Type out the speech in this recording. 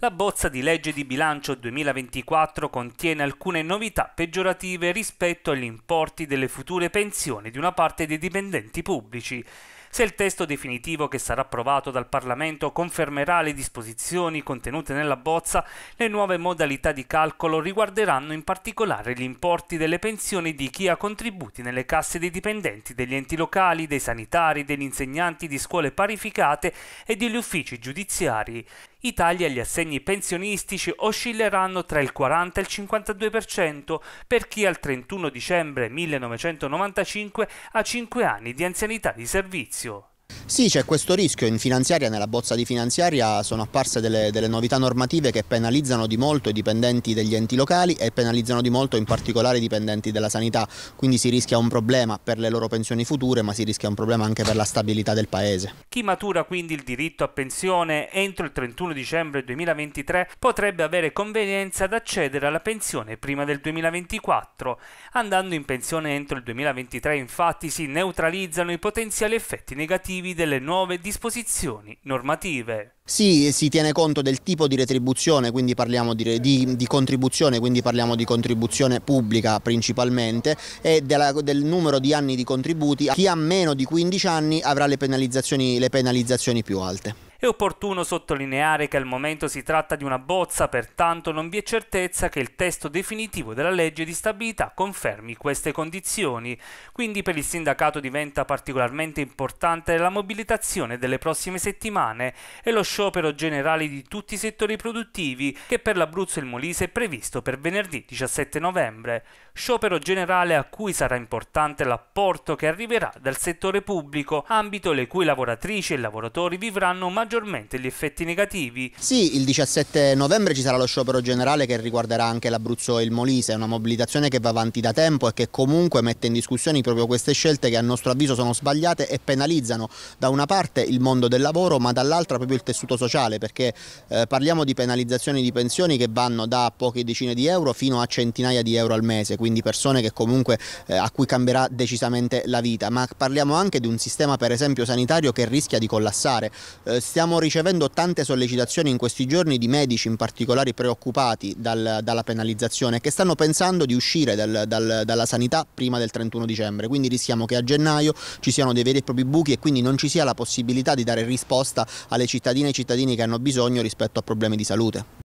La bozza di legge di bilancio 2024 contiene alcune novità peggiorative rispetto agli importi delle future pensioni di una parte dei dipendenti pubblici. Se il testo definitivo che sarà approvato dal Parlamento confermerà le disposizioni contenute nella bozza, le nuove modalità di calcolo riguarderanno in particolare gli importi delle pensioni di chi ha contributi nelle casse dei dipendenti degli enti locali, dei sanitari, degli insegnanti di scuole parificate e degli uffici giudiziari. I tagli agli assegni pensionistici oscilleranno tra il 40 e il 52% per chi al 31 dicembre 1995 ha 5 anni di anzianità di servizio. Excelsior! Sì, c'è questo rischio. In finanziaria, nella bozza di finanziaria, sono apparse delle, delle, novità normative che penalizzano di molto i dipendenti degli enti locali e penalizzano di molto in particolare i dipendenti della sanità. Quindi si rischia un problema per le loro pensioni future, ma si rischia un problema anche per la stabilità del Paese. Chi matura quindi il diritto a pensione entro il 31 dicembre 2023 potrebbe avere convenienza ad accedere alla pensione prima del 2024. Andando in pensione entro il 2023, infatti, si neutralizzano i potenziali effetti negativi relativi delle nuove disposizioni normative. Sì, si tiene conto del tipo di retribuzione, quindi parliamo di, di, di contribuzione, quindi parliamo di contribuzione pubblica principalmente e della, del numero di anni di contributi. Chi ha meno di 15 anni avrà le penalizzazioni, le penalizzazioni più alte. È opportuno sottolineare che al momento si tratta di una bozza, pertanto non vi è certezza che il testo definitivo della legge di stabilità confermi queste condizioni. Quindi per il sindacato diventa particolarmente importante la mobilitazione delle prossime settimane e lo sciopero generale di tutti i settori produttivi che per l'Abruzzo e il Molise è previsto per venerdì 17 novembre. Sciopero generale a cui sarà importante l'apporto che arriverà dal settore pubblico, ambito le cui lavoratrici e lavoratori vivranno maggiormente maggiormente gli effetti negativi. Sì, il 17 novembre ci sarà lo sciopero generale che riguarderà anche l'Abruzzo e il Molise, è una mobilitazione che va avanti da tempo e che comunque mette in discussione proprio queste scelte che a nostro avviso sono sbagliate e penalizzano da una parte il mondo del lavoro ma dall'altra proprio il tessuto sociale perché eh, parliamo di penalizzazioni di pensioni che vanno da poche decine di euro fino a centinaia di euro al mese, quindi persone che comunque eh, a cui cambierà decisamente la vita, ma parliamo anche di un sistema per esempio sanitario che rischia di collassare. Eh, Stiamo ricevendo tante sollecitazioni in questi giorni di medici in particolare preoccupati dal, dalla penalizzazione che stanno pensando di uscire dal, dal, dalla sanità prima del 31 dicembre, quindi rischiamo che a gennaio ci siano dei veri e propri buchi e quindi non ci sia la possibilità di dare risposta alle cittadine e ai cittadini che hanno bisogno rispetto a problemi di salute.